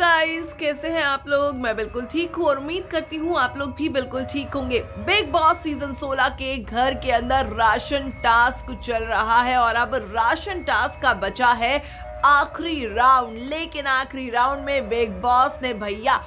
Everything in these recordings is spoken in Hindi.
गाइस कैसे हैं आप लोग मैं बिल्कुल ठीक हूँ और उम्मीद करती हूँ आप लोग भी बिल्कुल ठीक होंगे बिग बॉस सीजन 16 के घर के अंदर राशन टास्क चल रहा है और अब राशन टास्क का बचा है आखिरी राउंड लेकिन आखिरी राउंड में बिग बॉस ने भैया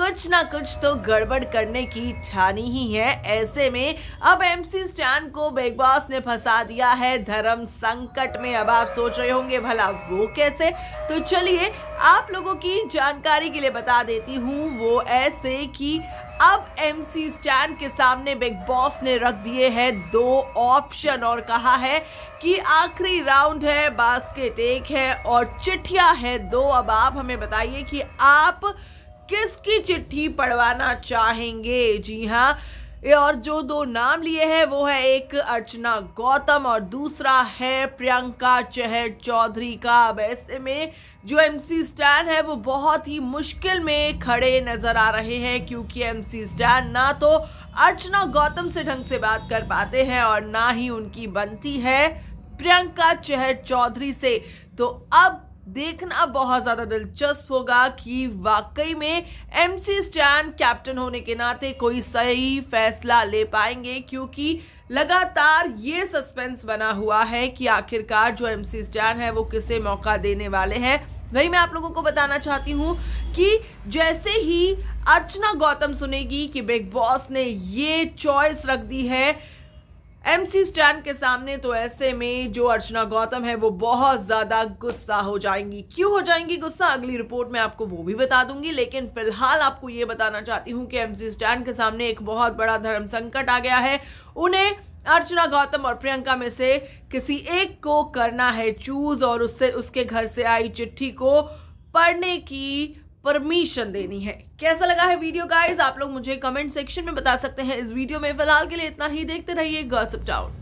कुछ ना कुछ तो गड़बड़ करने की ठानी ही है ऐसे में अब एमसी स्टैन को बिग बॉस ने फंसा दिया है धर्म संकट में अब आप सोच रहे होंगे भला वो कैसे तो चलिए आप लोगों की जानकारी के लिए बता देती हूँ वो ऐसे कि अब एमसी स्टैन के सामने बिग बॉस ने रख दिए हैं दो ऑप्शन और कहा है कि आखिरी राउंड है बास्केट एक है और चिट्ठिया है दो अब आप हमें बताइए कि आप किसकी चिट्ठी पढ़वाना चाहेंगे जी हाँ और जो दो नाम लिए हैं वो है एक अर्चना गौतम और दूसरा है प्रियंका चहर चौधरी का अब ऐसे में जो एम सी स्टैन है वो बहुत ही मुश्किल में खड़े नजर आ रहे हैं क्योंकि एम सी स्टैन ना तो अर्चना गौतम से ढंग से बात कर पाते हैं और ना ही उनकी बनती है प्रियंका चहर चौधरी से तो अब देखना बहुत ज्यादा दिलचस्प होगा कि वाकई में एमसी स्टैन कैप्टन होने के नाते कोई सही फैसला ले पाएंगे क्योंकि लगातार ये सस्पेंस बना हुआ है कि आखिरकार जो एमसी स्टैन है वो किसे मौका देने वाले हैं वही मैं आप लोगों को बताना चाहती हूँ कि जैसे ही अर्चना गौतम सुनेगी कि बिग बॉस ने ये चॉइस रख दी है एमसी स्टैंड के सामने तो ऐसे में जो अर्चना गौतम है वो बहुत ज्यादा गुस्सा हो जाएंगी क्यों हो जाएंगी गुस्सा अगली रिपोर्ट में आपको वो भी बता दूंगी लेकिन फिलहाल आपको ये बताना चाहती हूँ कि एमसी स्टैंड के सामने एक बहुत बड़ा धर्म संकट आ गया है उन्हें अर्चना गौतम और प्रियंका में से किसी एक को करना है चूज और उससे उसके घर से आई चिट्ठी को पढ़ने की परमिशन देनी है कैसा लगा है वीडियो गाइज आप लोग मुझे कमेंट सेक्शन में बता सकते हैं इस वीडियो में फिलहाल के लिए इतना ही देखते रहिए गॉसिप टाउन